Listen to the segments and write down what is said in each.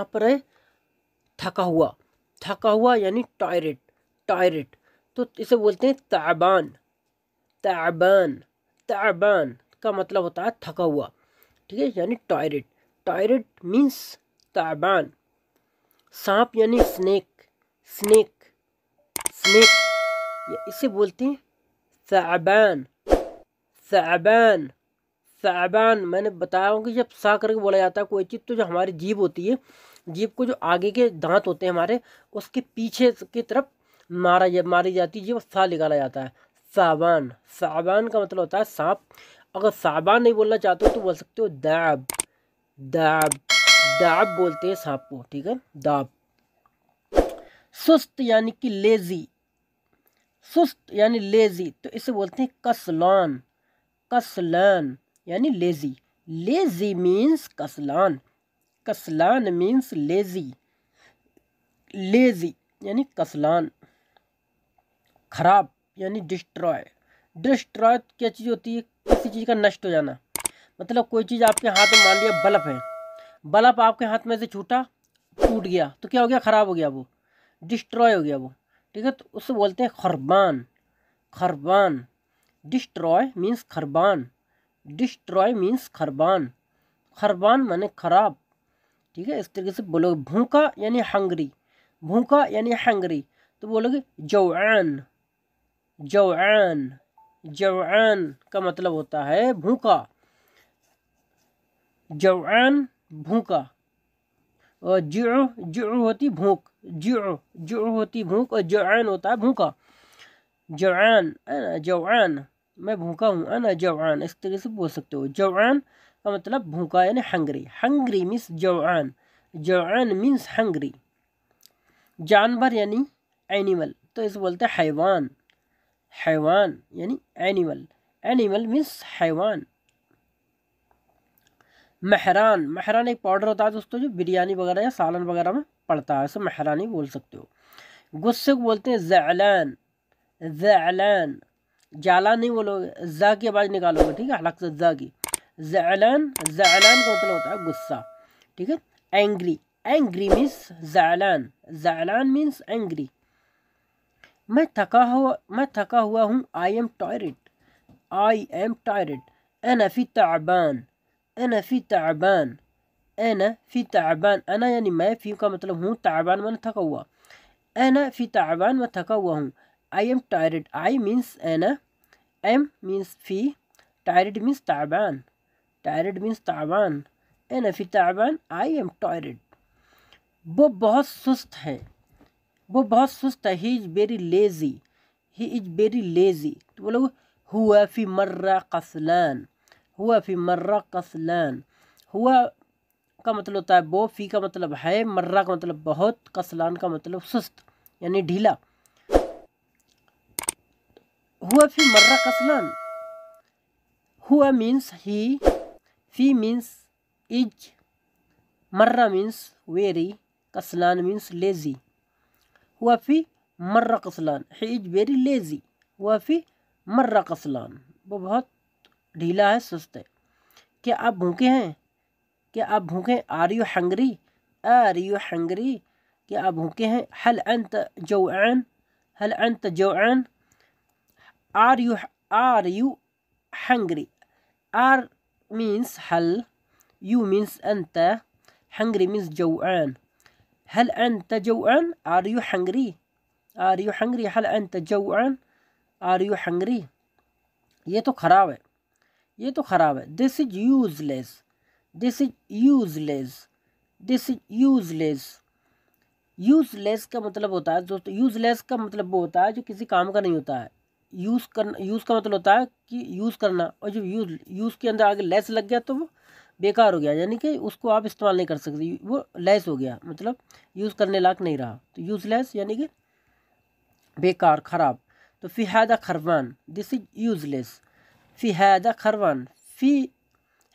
यहाँ पर है थका हुआ थका हुआ यानी टॉयरेट टॉयरेट तो इसे बोलते हैं ताबान ताबान ताबान का मतलब होता है थका हुआ ठीक है यानी टॉयरेट टॉयरेट मीन्स ताबान सांप यानी स्नेक स्नेक स्नेक इसे बोलते हैं साबान साबान साबान मैंने बताया हूँ कि जब सा करके बोला जाता है कोई चीज़ तो जो हमारी जीप होती है जीप को जो आगे के दांत होते हैं हमारे उसके पीछे की तरफ मारा जा मारी जाती है जीभ सा निकाला जाता है साबान साबान का मतलब होता है सांप अगर साबान नहीं बोलना चाहते हो तो बोल सकते हो दाब दाब दाब बोलते हैं सांप को ठीक है दाब सुस्त यानी कि लेजी सुस्त यानी लेजी तो इसे बोलते हैं कसलान कसलन यानी लेज़ी लेज़ी मीन्स कसलान कसलान मीन्स लेज़ी लेज़ी यानी कसलान खराब यानी डिस्ट्रॉय डिस्ट्रॉय तो क्या चीज़ होती है किसी चीज़ का नष्ट हो जाना मतलब कोई चीज़ आपके हाथ में मान लिया बल्ब है बल्ब आपके हाथ में से छूटा टूट गया तो क्या हो गया ख़राब हो गया वो डिस्ट्रॉय हो गया वो ठीक है तो उससे बोलते हैं खरबान खरबान डिस्ट्रॉय मीन्स खरबान डिस्ट्रॉय मीन्स खरबान खरबान माने खराब ठीक है इस तरीके से बोलोगे भूखा यानी हंगरी भूखा यानी हंगरी तो बोलोगे जवान जवान जवान का मतलब होता है भूखा जवान भूखा और जो जो होती भूख जो जो होती भूख और जवान होता है भूखा जवान है ना जवान मैं भूखा हूँ अना जवान इस तरीके से बोल सकते हो जवान का मतलब भूखा यानी हंगरी हंगरी मीन्स जवान जवान मीन्स हंगरी जानवर यानी एनिमल तो इसे बोलते हैं हैवान हैवान यानी एनिमल एनिमल मीन्स हैवान महरान महरान एक पाउडर होता है दोस्तों जो बिरयानी वगैरह या सालन वगैरह में पड़ता है उसे महरानी बोल सकते हो गुस्से को बोलते हैं जैलान जैलान जाला नहीं बोलोगे जा की आवाज़ निकालोगे ठीक है अलग से जा की जैलान जैलान का मतलब होता है गुस्सा ठीक है एंग्री एंग्री मीन्स जैलान जैलान मीन्स एंग्री मैं थका हुआ मैं थका हुआ हूँ आई एम टॉयरेट आई एम टॉयरेट أنا في تعبان أنا في تعبان أنا في تعبان أنا يعني मैं फी का मतलब हूँ ताबान मैंने थका हुआ أنا في تعبان मैं थका हुआ हूँ I am tired I means एन एम मीन्स फी टायरेड मीन्स ताबान टायरेड मीन्स ताबान एना फी ताबान आई एम टायर्ड वो बहुत सुस्त है वो बहुत सुस्त है he is very lazy he is very lazy तो बोलो हुआ फी मर्रा कसलान हुआ फी मर्रा कसलान हुआ का मतलब होता है वो फी का मतलब है मर्रा का मतलब बहुत कसलान का मतलब सुस्त यानी ढीला Huwa fi marrak aslan. Huwa means he, fi means is, marra means weary, kaslan means lazy. Huwa fi marra kaslan. He is very lazy. हुआ फिर मर्रा कसलान वो बहुत ढीला है सुस्त है क्या आप भूखे हैं क्या आप भूखे are you hungry are you hungry क्या आप भूखे हैं हल अंत जो हल अंत जो Are you are you hungry? Are means هل you means أنت hungry means جوعان هل أنت جوعان؟ Are you hungry? Are you hungry? هل أنت جوعان؟ Are you hungry? ये तो ख़राब है ये तो ख़राब है this is useless this is useless this is useless useless का मतलब होता है दोस्तों यूजलेस का मतलब वो होता है जो किसी काम का नहीं होता है यूज़ करना यूज़ का मतलब होता है कि यूज़ करना और जब यूज़ यूज़ के अंदर आगे लेस लग गया तो वो बेकार हो गया यानी कि उसको आप इस्तेमाल नहीं कर सकते वो लेस हो गया मतलब यूज़ करने लायक नहीं रहा तो यूज़लेस यानी कि बेकार ख़राब तो फी हैदा खरवान दिस इज यूज़लेस हैदा खरवान फ़ी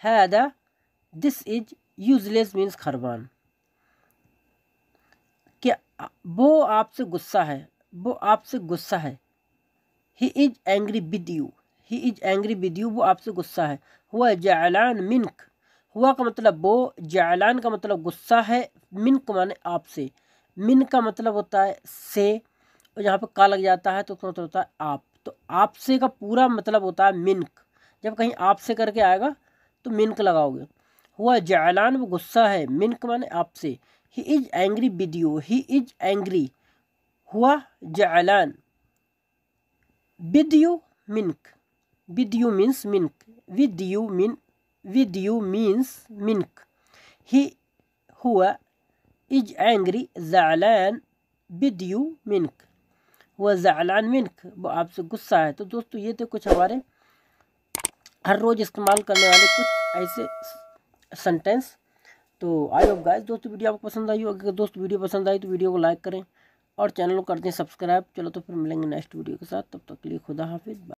हैदा दिस इज यूज़लेस मीन्स खरवान कि वो आपसे गुस्सा है वो आपसे गुस्सा है he is angry with you he is angry with you वो आपसे गुस्सा है हुआ जालान मिनक हुआ का मतलब वो जालान का मतलब गुस्सा है मिनक माने आपसे मिन का मतलब होता है से और यहाँ पर का लग जाता है तो उसका मतलब होता है आप तो आपसे का पूरा मतलब होता है मिनक जब कहीं आपसे करके आएगा तो मिनक लगाओगे हुआ जालान वो गुस्सा है मिनक माने आपसे he is angry with you he is angry हुआ जालान विद यू मिन्क विद यू मीन्स मिन्क with you mean with you means मिन्क ही हुआ इज एंग्री जालान विद यू मिन्क वह जालान मिन्क वो आपसे गुस्सा है तो दोस्तों ये थे कुछ हमारे हर रोज़ इस्तेमाल करने वाले कुछ ऐसे सेंटेंस तो आई होप गाइस दोस्तों वीडियो आपको पसंद आई हो अगर दोस्त वीडियो पसंद आई तो वीडियो को लाइक करें और चैनल को कर दें सब्सक्राइब चलो तो फिर मिलेंगे नेक्स्ट वीडियो के साथ तब तक के लिए खुदा हाफिज़